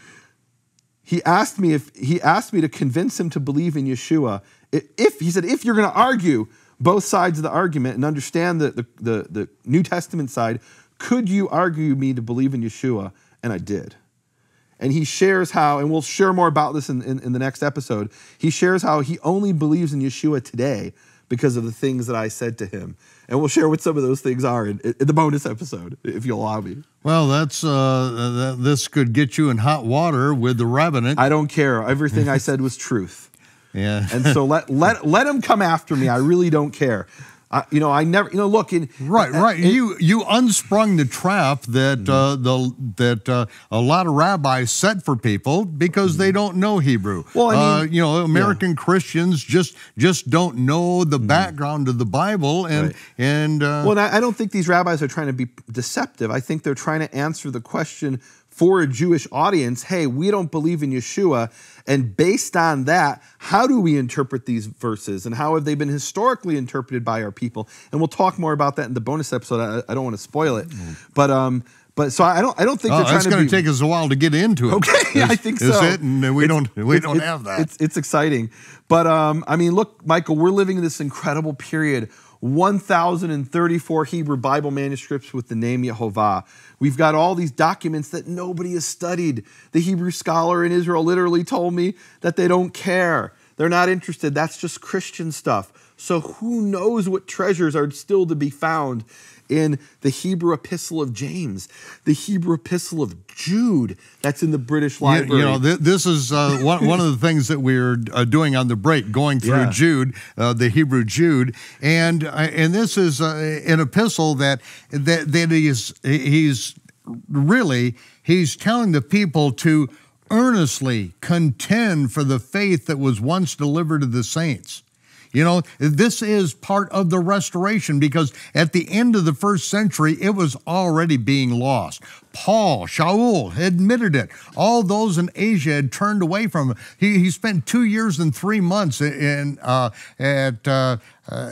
he asked me if he asked me to convince him to believe in Yeshua. If he said, if you're going to argue both sides of the argument and understand the, the, the, the New Testament side. Could you argue me to believe in Yeshua? And I did and he shares how, and we'll share more about this in, in, in, the next episode. He shares how he only believes in Yeshua today because of the things that I said to him. And we'll share what some of those things are in, in the bonus episode, if you'll allow me. Well, that's uh, this could get you in hot water with the revenant. I don't care. Everything I said was truth. Yeah. and so let let let him come after me. I really don't care. I, you know, I never. You know, look. In, right, uh, right. In, you you unsprung the trap that mm-hmm. uh, the that uh, a lot of rabbis set for people because mm-hmm. they don't know Hebrew. Well, I uh, mean, uh, you know, American yeah. Christians just just don't know the mm-hmm. background of the Bible, and right. and uh, well, and I, I don't think these rabbis are trying to be deceptive. I think they're trying to answer the question for a Jewish audience. Hey, we don't believe in Yeshua and based on that, how do we interpret these verses and how have they been historically interpreted by our people? And we'll talk more about that in the bonus episode. I, I don't want to spoil it. Mm. But um, but so I don't. I don't think oh, that's going to be... take us a while to get into it. Okay, is, I think so. Is it? And we it's, don't. We it's, don't it's, have that. It's, it's exciting, but um, I mean, look, Michael, we're living in this incredible period 1,034 Hebrew Bible manuscripts with the name Yehovah. We've got all these documents that nobody has studied. The Hebrew scholar in Israel literally told me that they don't care. They're not interested. That's just Christian stuff. So who knows what treasures are still to be found? in the Hebrew epistle of James, the Hebrew epistle of Jude, that's in the British Library. You, you know, th this is uh, one, one, of the things that we're uh, doing on the break, going through yeah. Jude, uh, the Hebrew Jude, and uh, and this is uh, an epistle that that that he's he's really he's telling the people to earnestly contend for the faith that was once delivered to the saints. You know, this is part of the restoration because at the end of the first century, it was already being lost. Paul, Shaul, admitted it. All those in Asia had turned away from him. He, he spent two years and three months in, uh, at, uh, at,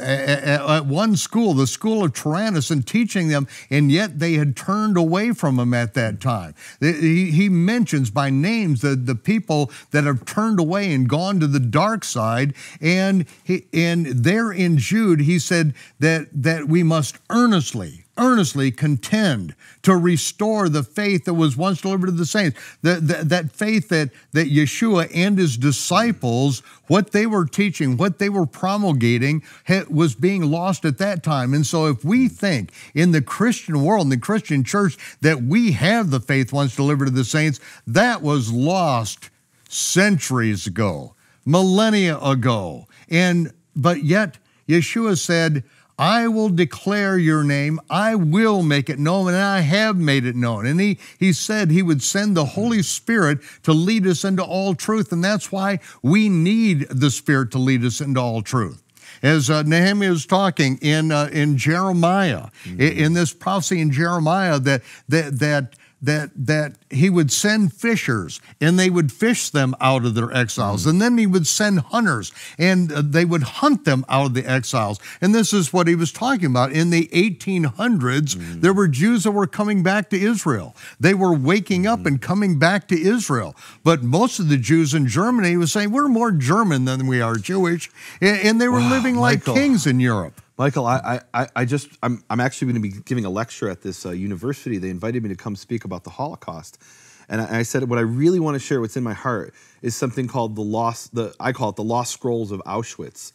at one school, the school of Tyrannus, and teaching them, and yet they had turned away from him at that time. He, he mentions by names the, the people that have turned away and gone to the dark side, and, he, and there in Jude, he said that, that we must earnestly earnestly contend to restore the faith that was once delivered to the saints. That, that, that faith that, that Yeshua and his disciples, what they were teaching, what they were promulgating, was being lost at that time. And so, if we think in the Christian world, in the Christian church, that we have the faith once delivered to the saints, that was lost centuries ago, millennia ago. And but yet Yeshua said, I will declare your name. I will make it known, and I have made it known. And he, he said he would send the Holy Spirit to lead us into all truth. And that's why we need the Spirit to lead us into all truth as uh, Nehemiah is talking in uh, in Jeremiah, mm-hmm. in, in, this prophecy in Jeremiah that that that that, that he would send fishers and they would fish them out of their exiles. Mm. And then he would send hunters and uh, they would hunt them out of the exiles. And this is what he was talking about. In the 1800s, mm. there were Jews that were coming back to Israel. They were waking up mm. and coming back to Israel. But most of the Jews in Germany was saying, we're more German than we are Jewish. And they were wow, living like kings in Europe. Michael, I, I, I just, I'm, I'm actually going to be giving a lecture at this uh, university. They invited me to come speak about the Holocaust. And I, I, said, what I really want to share, what's in my heart, is something called the lost, the, I call it the lost scrolls of Auschwitz.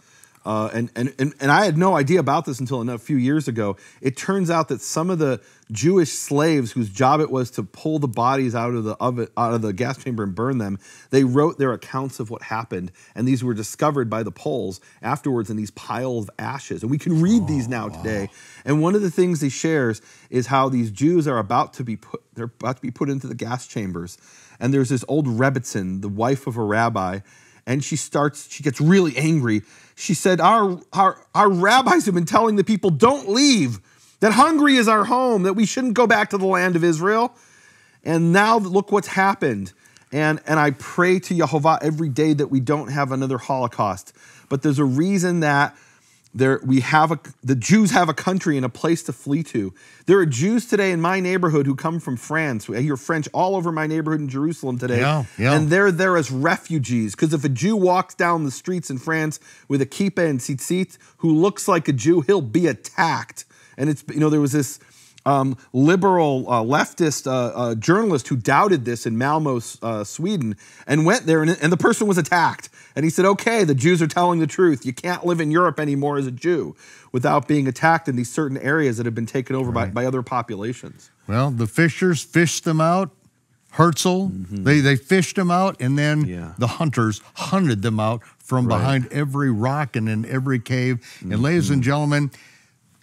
Uh, and, and, and, and I had no idea about this until a few years ago. It turns out that some of the Jewish slaves whose job it was to pull the bodies out of the oven, out of the gas chamber and burn them. They wrote their accounts of what happened, and these were discovered by the Poles afterwards in these piles of ashes. And we can read oh, these now oh, wow. today. And one of the things he shares is how these Jews are about to be put they're about to be put into the gas chambers, and there's this old Rebbitzin, the wife of a rabbi, and she starts she gets really angry. She said, "Our our our rabbis have been telling the people don't leave." that Hungary is our home, that we shouldn't go back to the land of Israel. And now look what's happened. And, and I pray to Jehovah every day that we don't have another Holocaust. But there's a reason that there we have a, the Jews have a country and a place to flee to. There are Jews today in my neighborhood who come from France. I hear French all over my neighborhood in Jerusalem today. Yeah, yeah. And they're there as refugees because if a Jew walks down the streets in France with a kippa and tzitzit who looks like a Jew, he'll be attacked. And it's, you know, there was this um, liberal uh, leftist uh, uh, journalist who doubted this in Malmo, uh, Sweden, and went there, and, and, the person was attacked. And he said, okay, the Jews are telling the truth. You can't live in Europe anymore as a Jew without being attacked in these certain areas that have been taken over right. by, by other populations. Well, the fishers fished them out. Herzl, mm -hmm. they, they fished them out, and then yeah. the hunters hunted them out from right. behind every rock and in every cave. Mm -hmm. And mm-hmm. ladies and gentlemen,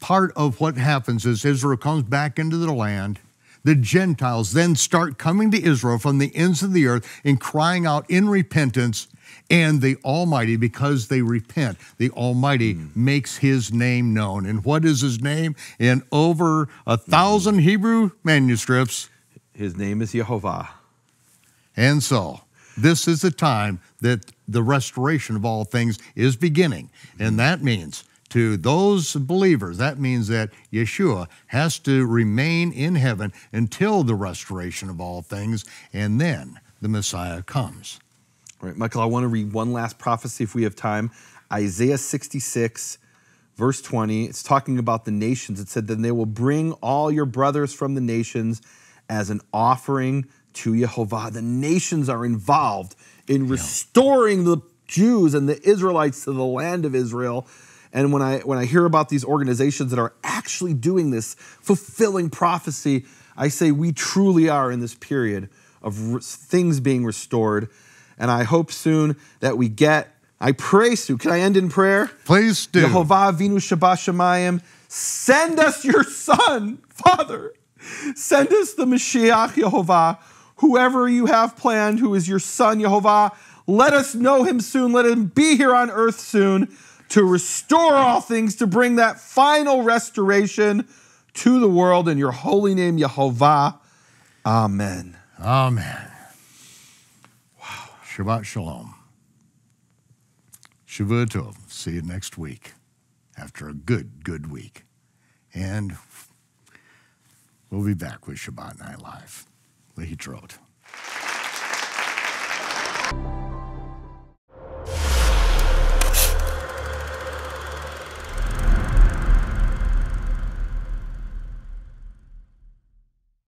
part of what happens is Israel comes back into the land. The Gentiles then start coming to Israel from the ends of the earth and crying out in repentance. And the Almighty, because they repent, the Almighty mm. makes His name known. And what is His name? In over a thousand mm. Hebrew manuscripts, His name is Jehovah. And so, this is the time that the restoration of all things is beginning. And hmm. that means to those believers, that means that Yeshua has to remain in heaven until the restoration of all things, and then the Messiah comes. All right, Michael, I want to read one last prophecy if we have time. Isaiah 66, verse 20. It's talking about the nations. It said, Then they will bring all your brothers from the nations as an offering to Jehovah. The nations are involved in restoring yeah. the Jews and the Israelites to the land of Israel and when I when I hear about these organizations that are actually doing this, fulfilling prophecy, I say we truly are in this period of things being restored. And I hope soon that we get. I pray soon. Can I end in prayer? Please do. Yehovah vinu shabashamayim. Send us your son, Father. Send us the Mashiach, Yehovah, whoever you have planned, who is your son, Yehovah. Let us know him soon. Let him be here on earth soon to restore all things, to bring that final restoration to the world in your holy name, Yehovah. Amen. Amen. Wow. Shabbat Shalom. Shavuot See you next week after a good, good week. And we'll be back with Shabbat Night Live. Lehitrot.